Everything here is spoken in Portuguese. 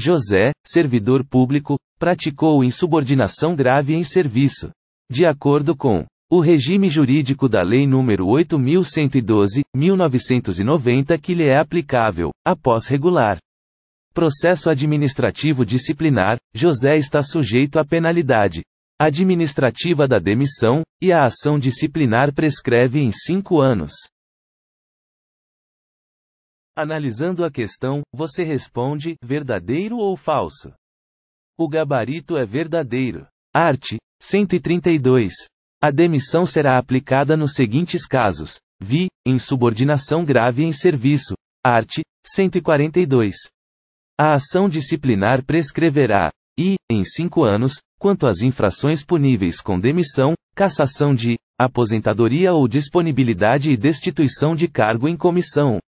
José, servidor público, praticou insubordinação grave em serviço. De acordo com o regime jurídico da Lei nº 8.112, 1990 que lhe é aplicável, após regular processo administrativo disciplinar, José está sujeito à penalidade administrativa da demissão, e a ação disciplinar prescreve em cinco anos. Analisando a questão, você responde: verdadeiro ou falso? O gabarito é verdadeiro. Art. 132. A demissão será aplicada nos seguintes casos: vi, insubordinação grave em serviço. Art. 142. A ação disciplinar prescreverá, e, em cinco anos, quanto às infrações puníveis com demissão, cassação de aposentadoria ou disponibilidade e destituição de cargo em comissão.